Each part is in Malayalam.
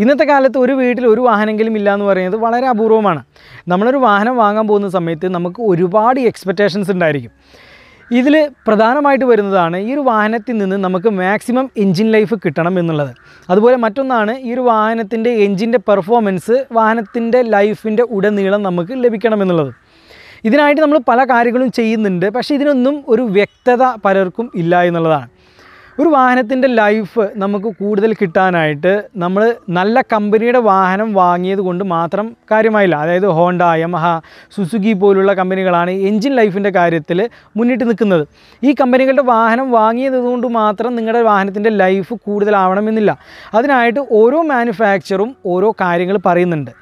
ഇന്നത്തെ കാലത്ത് ഒരു വീട്ടിൽ ഒരു വാഹനമെങ്കിലും ഇല്ല എന്ന് പറയുന്നത് വളരെ അപൂർവമാണ് നമ്മളൊരു വാഹനം വാങ്ങാൻ പോകുന്ന സമയത്ത് നമുക്ക് ഒരുപാട് എക്സ്പെക്റ്റേഷൻസ് ഉണ്ടായിരിക്കും ഇതിൽ പ്രധാനമായിട്ട് വരുന്നതാണ് ഈ ഒരു വാഹനത്തിൽ നിന്ന് നമുക്ക് മാക്സിമം എൻജിൻ ലൈഫ് കിട്ടണം എന്നുള്ളത് അതുപോലെ മറ്റൊന്നാണ് ഈ ഒരു വാഹനത്തിൻ്റെ എൻജിൻ്റെ പെർഫോമൻസ് വാഹനത്തിൻ്റെ ലൈഫിൻ്റെ ഉടനീളം നമുക്ക് ലഭിക്കണം എന്നുള്ളത് ഇതിനായിട്ട് നമ്മൾ പല കാര്യങ്ങളും ചെയ്യുന്നുണ്ട് പക്ഷേ ഇതിനൊന്നും ഒരു വ്യക്തത പലർക്കും ഇല്ല എന്നുള്ളതാണ് ഒരു വാഹനത്തിൻ്റെ ലൈഫ് നമുക്ക് കൂടുതൽ കിട്ടാനായിട്ട് നമ്മൾ നല്ല കമ്പനിയുടെ വാഹനം വാങ്ങിയത് കൊണ്ട് മാത്രം കാര്യമായില്ല അതായത് ഹോണ്ട യമഹ സുസുക്കി പോലുള്ള കമ്പനികളാണ് എൻജിൻ ലൈഫിൻ്റെ കാര്യത്തിൽ മുന്നിട്ട് നിൽക്കുന്നത് ഈ കമ്പനികളുടെ വാഹനം വാങ്ങിയതുകൊണ്ട് മാത്രം നിങ്ങളുടെ വാഹനത്തിൻ്റെ ലൈഫ് കൂടുതലാവണമെന്നില്ല അതിനായിട്ട് ഓരോ മാനുഫാക്ചറും ഓരോ കാര്യങ്ങൾ പറയുന്നുണ്ട്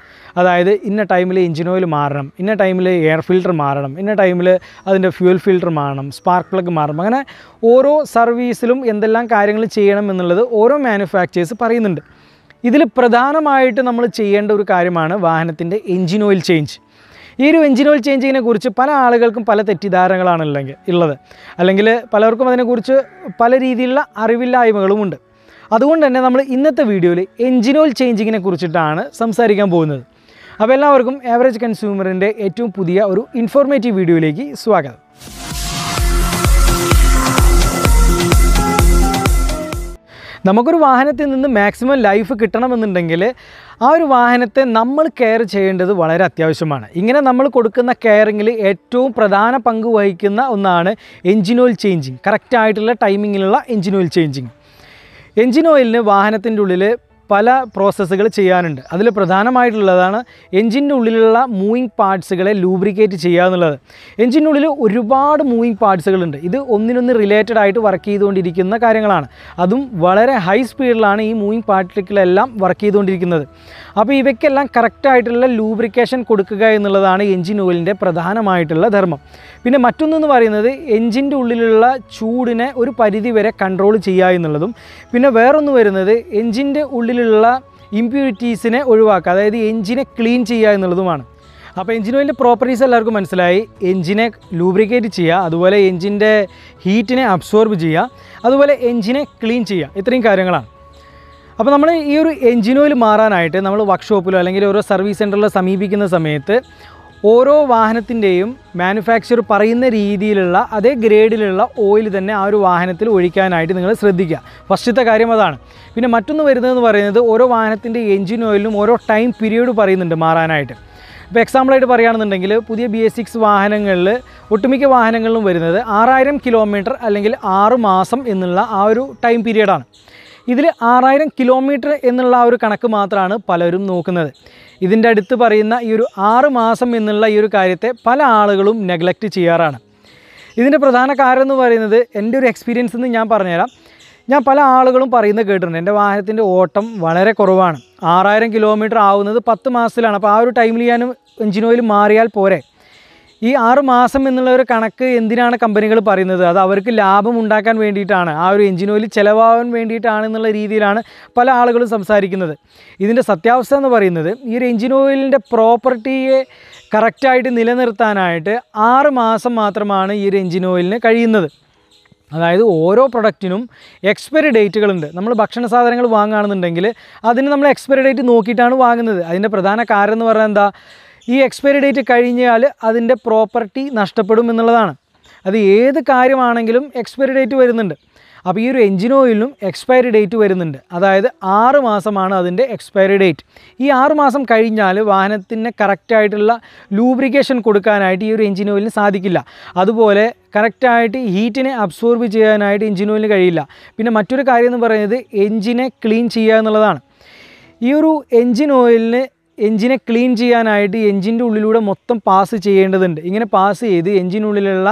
അതായത് ഇന്ന ടൈമിൽ എഞ്ചിൻ ഓയിൽ മാറണം ഇന്ന ടൈമിൽ എയർ ഫിൽറ്റർ മാറണം ഇന്ന ടൈമിൽ അതിൻ്റെ ഫ്യൂൽ ഫിൽറ്റർ മാറണം സ്പാർക്ക് പ്ലഗ് മാറണം അങ്ങനെ ഓരോ സർവീസിലും എന്തെല്ലാം കാര്യങ്ങൾ ചെയ്യണം എന്നുള്ളത് ഓരോ മാനുഫാക്ചേഴ്സ് പറയുന്നുണ്ട് ഇതിൽ പ്രധാനമായിട്ട് നമ്മൾ ചെയ്യേണ്ട ഒരു കാര്യമാണ് വാഹനത്തിൻ്റെ എഞ്ചിൻ ഓയിൽ ചേഞ്ച് ഈ ഒരു എഞ്ചിൻ ഓയിൽ ചേഞ്ചിങ്ങിനെ കുറിച്ച് പല ആളുകൾക്കും പല തെറ്റിദ്ധാരണകളാണ് അല്ലെങ്കിൽ ഉള്ളത് അല്ലെങ്കിൽ പലർക്കും അതിനെക്കുറിച്ച് പല രീതിയിലുള്ള അറിവില്ലായ്മകളുമുണ്ട് അതുകൊണ്ട് തന്നെ നമ്മൾ ഇന്നത്തെ വീഡിയോയിൽ എഞ്ചിൻ ഓയിൽ ചേഞ്ചിങ്ങിനെ കുറിച്ചിട്ടാണ് സംസാരിക്കാൻ പോകുന്നത് അപ്പോൾ എല്ലാവർക്കും ആവറേജ് കൺസ്യൂമറിൻ്റെ ഏറ്റവും പുതിയ ഒരു ഇൻഫോർമേറ്റീവ് വീഡിയോയിലേക്ക് സ്വാഗതം നമുക്കൊരു വാഹനത്തിൽ നിന്ന് മാക്സിമം ലൈഫ് കിട്ടണമെന്നുണ്ടെങ്കിൽ ആ ഒരു വാഹനത്തെ നമ്മൾ കെയർ ചെയ്യേണ്ടത് വളരെ അത്യാവശ്യമാണ് ഇങ്ങനെ നമ്മൾ കൊടുക്കുന്ന കെയറിങ്ങിൽ ഏറ്റവും പ്രധാന പങ്ക് വഹിക്കുന്ന ഒന്നാണ് എൻജിൻ ഓയിൽ ചേഞ്ചിങ് കറക്റ്റായിട്ടുള്ള ടൈമിങ്ങിലുള്ള എൻജിൻ ഓയിൽ ചേഞ്ചിങ് എൻജിൻ ഓയിലിന് വാഹനത്തിൻ്റെ ഉള്ളിൽ പല പ്രോസസ്സുകൾ ചെയ്യാനുണ്ട് അതിൽ പ്രധാനമായിട്ടുള്ളതാണ് എൻജിൻ്റെ ഉള്ളിലുള്ള മൂവിങ് പാർട്സുകളെ ലൂബ്രിക്കേറ്റ് ചെയ്യുക എന്നുള്ളത് എൻജിനുള്ളിൽ ഒരുപാട് മൂവിങ് പാർട്സുകളുണ്ട് ഇത് ഒന്നിനൊന്ന് റിലേറ്റഡ് ആയിട്ട് വർക്ക് ചെയ്തുകൊണ്ടിരിക്കുന്ന കാര്യങ്ങളാണ് അതും വളരെ ഹൈ സ്പീഡിലാണ് ഈ മൂവിങ് പാർട്ടിക്കളെല്ലാം വർക്ക് ചെയ്തുകൊണ്ടിരിക്കുന്നത് അപ്പോൾ ഇവയ്ക്കെല്ലാം കറക്റ്റായിട്ടുള്ള ലൂബ്രിക്കേഷൻ കൊടുക്കുക എന്നുള്ളതാണ് എൻജിൻ ഓയിലിൻ്റെ പ്രധാനമായിട്ടുള്ള ധർമ്മം പിന്നെ മറ്റൊന്നെന്ന് പറയുന്നത് എൻജിൻ്റെ ഉള്ളിലുള്ള ചൂടിനെ ഒരു പരിധി വരെ കൺട്രോൾ ചെയ്യുക എന്നുള്ളതും പിന്നെ വേറൊന്ന് വരുന്നത് എൻജിൻ്റെ ഉള്ളിൽ ഓയിലുള്ള ഇമ്പ്യൂരിറ്റീസിനെ ഒഴിവാക്കുക അതായത് എഞ്ചിനെ ക്ലീൻ ചെയ്യുക എന്നുള്ളതുമാണ് അപ്പോൾ എഞ്ചിൻ ഓയിലിൻ്റെ പ്രോപ്പർട്ടീസ് എല്ലാവർക്കും മനസ്സിലായി എഞ്ചിനെ ലൂബ്രിക്കേറ്റ് ചെയ്യുക അതുപോലെ എഞ്ചിൻ്റെ ഹീറ്റിനെ അബ്സോർബ് ചെയ്യുക അതുപോലെ എഞ്ചിനെ ക്ലീൻ ചെയ്യുക ഇത്രയും കാര്യങ്ങളാണ് അപ്പോൾ നമ്മൾ ഈ ഒരു എഞ്ചിൻ ഓയിൽ മാറാനായിട്ട് നമ്മൾ വർക്ക്ഷോപ്പിലോ അല്ലെങ്കിൽ ഓരോ സർവീസ് സെൻറ്ററിലോ സമീപിക്കുന്ന സമയത്ത് ഓരോ വാഹനത്തിൻ്റെയും മാനുഫാക്ചർ പറയുന്ന രീതിയിലുള്ള അതേ ഗ്രേഡിലുള്ള ഓയിൽ തന്നെ ആ ഒരു വാഹനത്തിൽ ഒഴിക്കാനായിട്ട് നിങ്ങൾ ശ്രദ്ധിക്കുക ഫസ്റ്റത്തെ കാര്യം അതാണ് പിന്നെ മറ്റൊന്ന് വരുന്നതെന്ന് പറയുന്നത് ഓരോ വാഹനത്തിൻ്റെ എൻജിൻ ഓയിലിനും ഓരോ ടൈം പീരീഡ് പറയുന്നുണ്ട് മാറാനായിട്ട് ഇപ്പോൾ എക്സാമ്പിളായിട്ട് പറയുകയാണെന്നുണ്ടെങ്കിൽ പുതിയ ബി എസ് സിക്സ് വാഹനങ്ങളിൽ ഒട്ടുമിക്ക വാഹനങ്ങളിലും വരുന്നത് ആറായിരം കിലോമീറ്റർ അല്ലെങ്കിൽ ആറ് മാസം എന്നുള്ള ആ ഒരു ടൈം പീരീഡാണ് ഇതിൽ ആറായിരം കിലോമീറ്റർ എന്നുള്ള ആ ഒരു കണക്ക് മാത്രമാണ് പലരും നോക്കുന്നത് ഇതിൻ്റെ അടുത്ത് പറയുന്ന ഈ ഒരു ആറ് മാസം എന്നുള്ള ഈ ഒരു കാര്യത്തെ പല ആളുകളും നെഗ്ലക്റ്റ് ചെയ്യാറാണ് ഇതിൻ്റെ പ്രധാന കാരണം എന്ന് പറയുന്നത് എൻ്റെ ഒരു എക്സ്പീരിയൻസ് എന്ന് ഞാൻ പറഞ്ഞുതരാം ഞാൻ പല ആളുകളും പറയുന്നത് കേട്ടിട്ടുണ്ട് എൻ്റെ വാഹനത്തിൻ്റെ ഓട്ടം വളരെ കുറവാണ് ആറായിരം കിലോമീറ്റർ ആവുന്നത് പത്ത് മാസത്തിലാണ് അപ്പോൾ ആ ഒരു ടൈമിൽ ഞാൻ എഞ്ചിൻ ഓയിൽ മാറിയാൽ പോരെ ഈ ആറ് മാസം എന്നുള്ള ഒരു കണക്ക് എന്തിനാണ് കമ്പനികൾ പറയുന്നത് അത് അവർക്ക് ലാഭം ഉണ്ടാക്കാൻ വേണ്ടിയിട്ടാണ് ആ ഒരു എഞ്ചിൻ ഓയിൽ ചിലവാകാൻ വേണ്ടിയിട്ടാണ് എന്നുള്ള രീതിയിലാണ് പല ആളുകളും സംസാരിക്കുന്നത് ഇതിൻ്റെ സത്യാവസ്ഥ എന്ന് പറയുന്നത് ഈ ഒരു എഞ്ചിൻ ഓയിലിൻ്റെ പ്രോപ്പർട്ടിയെ കറക്റ്റായിട്ട് നിലനിർത്താനായിട്ട് ആറ് മാസം മാത്രമാണ് ഈ ഒരു എഞ്ചിൻ ഓയിലിന് കഴിയുന്നത് അതായത് ഓരോ പ്രൊഡക്റ്റിനും എക്സ്പയറി ഡേറ്റുകളുണ്ട് നമ്മൾ ഭക്ഷണ സാധനങ്ങൾ വാങ്ങുകയാണെന്നുണ്ടെങ്കിൽ അതിന് നമ്മൾ എക്സ്പയറി ഡേറ്റ് നോക്കിയിട്ടാണ് വാങ്ങുന്നത് അതിൻ്റെ പ്രധാന കാരണം എന്ന് പറഞ്ഞാൽ എന്താ ഈ എക്സ്പയറി ഡേറ്റ് കഴിഞ്ഞാൽ അതിൻ്റെ പ്രോപ്പർട്ടി നഷ്ടപ്പെടും എന്നുള്ളതാണ് അത് ഏത് കാര്യമാണെങ്കിലും എക്സ്പയറി ഡേറ്റ് വരുന്നുണ്ട് അപ്പോൾ ഈ ഒരു എഞ്ചിൻ ഓയിലിനും എക്സ്പയറി ഡേറ്റ് വരുന്നുണ്ട് അതായത് ആറ് മാസമാണ് അതിൻ്റെ എക്സ്പയറി ഡേറ്റ് ഈ ആറ് മാസം കഴിഞ്ഞാൽ വാഹനത്തിന് കറക്റ്റായിട്ടുള്ള ലൂബ്രിക്കേഷൻ കൊടുക്കാനായിട്ട് ഈ ഒരു എഞ്ചിൻ ഓയിലിന് സാധിക്കില്ല അതുപോലെ കറക്റ്റായിട്ട് ഹീറ്റിനെ അബ്സോർബ് ചെയ്യാനായിട്ട് എൻജിൻ ഓയിലിന് കഴിയില്ല പിന്നെ മറ്റൊരു കാര്യം എന്ന് പറയുന്നത് എഞ്ചിനെ ക്ലീൻ ചെയ്യുക എന്നുള്ളതാണ് ഈ ഒരു എഞ്ചിൻ ഓയിലിന് എൻജിനെ ക്ലീൻ ചെയ്യാനായിട്ട് എൻജിൻ്റെ ഉള്ളിലൂടെ മൊത്തം പാസ് ചെയ്യേണ്ടതുണ്ട് ഇങ്ങനെ പാസ് ചെയ്ത് എൻജിനുള്ളിലുള്ള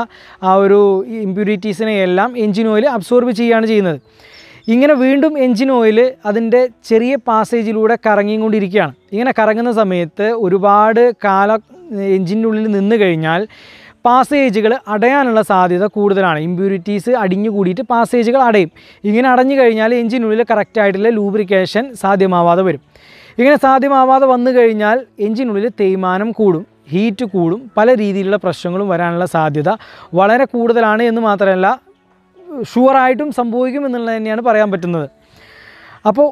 ആ ഒരു ഇമ്പ്യൂരിറ്റീസിനെ എല്ലാം എൻജിൻ ഓയിൽ അബ്സോർബ് ചെയ്യുകയാണ് ചെയ്യുന്നത് ഇങ്ങനെ വീണ്ടും എൻജിൻ ഓയിൽ അതിൻ്റെ ചെറിയ പാസേജിലൂടെ കറങ്ങിക്കൊണ്ടിരിക്കുകയാണ് ഇങ്ങനെ കറങ്ങുന്ന സമയത്ത് ഒരുപാട് കാല എൻജിൻ്റെ ഉള്ളിൽ നിന്ന് കഴിഞ്ഞാൽ പാസേജുകൾ അടയാനുള്ള സാധ്യത കൂടുതലാണ് ഇമ്പ്യൂരിറ്റീസ് അടിഞ്ഞു കൂടിയിട്ട് പാസേജുകൾ അടയും ഇങ്ങനെ അടഞ്ഞു കഴിഞ്ഞാൽ എഞ്ചിനുള്ളിൽ കറക്റ്റായിട്ടുള്ള ലൂബ്രിക്കേഷൻ സാധ്യമാവാതെ വരും ഇങ്ങനെ സാധ്യമാവാതെ വന്നു കഴിഞ്ഞാൽ എൻജിനുള്ളിൽ തേയ്മാനം കൂടും ഹീറ്റ് കൂടും പല രീതിയിലുള്ള പ്രശ്നങ്ങളും വരാനുള്ള സാധ്യത വളരെ കൂടുതലാണ് എന്ന് മാത്രമല്ല ഷുവറായിട്ടും സംഭവിക്കും എന്നുള്ളത് തന്നെയാണ് പറയാൻ പറ്റുന്നത് അപ്പോൾ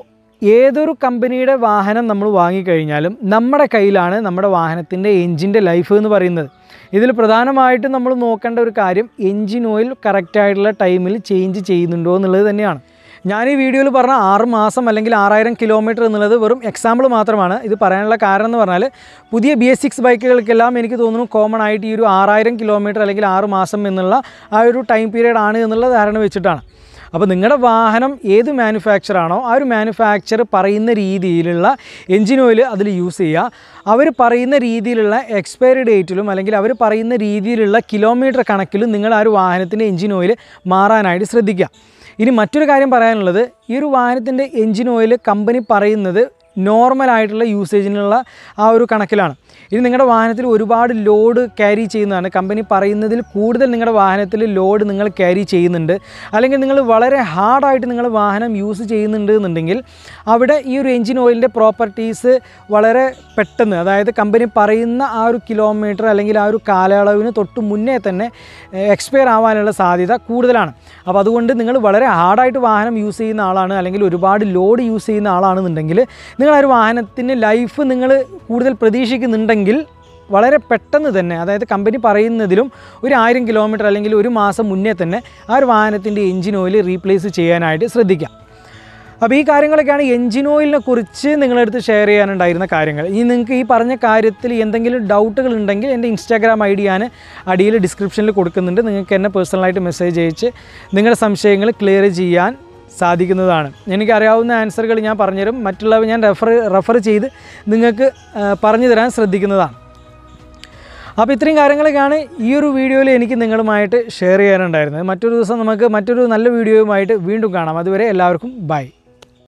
ഏതൊരു കമ്പനിയുടെ വാഹനം നമ്മൾ വാങ്ങിക്കഴിഞ്ഞാലും നമ്മുടെ കയ്യിലാണ് നമ്മുടെ വാഹനത്തിൻ്റെ എൻജിൻ്റെ ലൈഫ് എന്ന് പറയുന്നത് ഇതിൽ പ്രധാനമായിട്ടും നമ്മൾ നോക്കേണ്ട ഒരു കാര്യം എൻജിൻ ഓയിൽ കറക്റ്റായിട്ടുള്ള ടൈമിൽ ചേഞ്ച് ചെയ്യുന്നുണ്ടോ എന്നുള്ളത് തന്നെയാണ് ഞാൻ ഈ വീഡിയോയിൽ പറഞ്ഞ ആറ് മാസം അല്ലെങ്കിൽ ആറായിരം കിലോമീറ്റർ എന്നുള്ളത് വെറും എക്സാമ്പിൾ മാത്രമാണ് ഇത് പറയാനുള്ള കാരണം എന്ന് പറഞ്ഞാൽ പുതിയ ബി എസ് സിക്സ് ബൈക്കുകൾക്കെല്ലാം എനിക്ക് തോന്നുന്നു കോമൺ ആയിട്ട് ഈ ഒരു ആറായിരം കിലോമീറ്റർ അല്ലെങ്കിൽ ആറ് മാസം എന്നുള്ള ആ ഒരു ടൈം പീരീഡ് ആണ് എന്നുള്ള ധാരണ വെച്ചിട്ടാണ് അപ്പോൾ നിങ്ങളുടെ വാഹനം ഏത് മാനുഫാക്ചർ ആണോ ആ ഒരു മാനുഫാക്ചർ പറയുന്ന രീതിയിലുള്ള എൻജിൻ ഓയിൽ അതിൽ യൂസ് ചെയ്യുക അവർ പറയുന്ന രീതിയിലുള്ള എക്സ്പയറി ഡേറ്റിലും അല്ലെങ്കിൽ അവർ പറയുന്ന രീതിയിലുള്ള കിലോമീറ്റർ കണക്കിലും നിങ്ങൾ ആ ഒരു വാഹനത്തിൻ്റെ എൻജിൻ ഓയിൽ മാറാനായിട്ട് ശ്രദ്ധിക്കുക ഇനി മറ്റൊരു കാര്യം പറയാനുള്ളത് ഈ ഒരു വാഹനത്തിൻ്റെ എൻജിൻ ഓയിൽ കമ്പനി പറയുന്നത് നോർമൽ ആയിട്ടുള്ള യൂസേജിനുള്ള ആ ഒരു കണക്കിലാണ് ഇനി നിങ്ങളുടെ വാഹനത്തിൽ ഒരുപാട് ലോഡ് ക്യാരി ചെയ്യുന്നതാണ് കമ്പനി പറയുന്നതിൽ കൂടുതൽ നിങ്ങളുടെ വാഹനത്തിൽ ലോഡ് നിങ്ങൾ ക്യാരി ചെയ്യുന്നുണ്ട് അല്ലെങ്കിൽ നിങ്ങൾ വളരെ ഹാർഡായിട്ട് നിങ്ങൾ വാഹനം യൂസ് ചെയ്യുന്നുണ്ട് എന്നുണ്ടെങ്കിൽ അവിടെ ഈ ഒരു എൻജിൻ ഓയിലിൻ്റെ പ്രോപ്പർട്ടീസ് വളരെ പെട്ടെന്ന് അതായത് കമ്പനി പറയുന്ന ആ ഒരു കിലോമീറ്റർ അല്ലെങ്കിൽ ആ ഒരു കാലയളവിന് തൊട്ട് മുന്നേ തന്നെ എക്സ്പയർ ആവാനുള്ള സാധ്യത കൂടുതലാണ് അപ്പോൾ അതുകൊണ്ട് നിങ്ങൾ വളരെ ഹാർഡായിട്ട് വാഹനം യൂസ് ചെയ്യുന്ന ആളാണ് അല്ലെങ്കിൽ ഒരുപാട് ലോഡ് യൂസ് ചെയ്യുന്ന ആളാണെന്നുണ്ടെങ്കിൽ നിങ്ങളൊരു വാഹനത്തിൻ്റെ ലൈഫ് നിങ്ങൾ കൂടുതൽ പ്രതീക്ഷിക്കുന്നുണ്ട് ഉണ്ടെങ്കിൽ വളരെ പെട്ടെന്ന് തന്നെ അതായത് കമ്പനി പറയുന്നതിലും ഒരു ആയിരം കിലോമീറ്റർ അല്ലെങ്കിൽ ഒരു മാസം മുന്നേ തന്നെ ആ ഒരു വാഹനത്തിൻ്റെ എൻജിൻ ഓയിൽ റീപ്ലേസ് ചെയ്യാനായിട്ട് ശ്രദ്ധിക്കാം അപ്പോൾ ഈ കാര്യങ്ങളൊക്കെയാണ് എൻജിൻ ഓയിലിനെ കുറിച്ച് നിങ്ങളടുത്ത് ഷെയർ ചെയ്യാനുണ്ടായിരുന്ന കാര്യങ്ങൾ ഇനി നിങ്ങൾക്ക് ഈ പറഞ്ഞ കാര്യത്തിൽ എന്തെങ്കിലും ഡൗട്ടുകൾ ഉണ്ടെങ്കിൽ എൻ്റെ ഇൻസ്റ്റാഗ്രാം ഐ ഡിയാണ് അടിയിൽ ഡിസ്ക്രിപ്ഷനിൽ കൊടുക്കുന്നുണ്ട് നിങ്ങൾക്ക് എന്നെ പേഴ്സണലായിട്ട് മെസ്സേജ് അയച്ച് നിങ്ങളുടെ സംശയങ്ങൾ ക്ലിയർ ചെയ്യാൻ സാധിക്കുന്നതാണ് എനിക്കറിയാവുന്ന ആൻസറുകൾ ഞാൻ പറഞ്ഞുതരും മറ്റുള്ളവ ഞാൻ റെഫർ റെഫർ ചെയ്ത് നിങ്ങൾക്ക് പറഞ്ഞു തരാൻ ശ്രദ്ധിക്കുന്നതാണ് അപ്പോൾ ഇത്രയും കാര്യങ്ങളൊക്കെയാണ് ഈ ഒരു വീഡിയോയിൽ എനിക്ക് നിങ്ങളുമായിട്ട് ഷെയർ ചെയ്യാനുണ്ടായിരുന്നത് മറ്റൊരു ദിവസം നമുക്ക് മറ്റൊരു നല്ല വീഡിയോയുമായിട്ട് വീണ്ടും കാണാം അതുവരെ എല്ലാവർക്കും ബൈ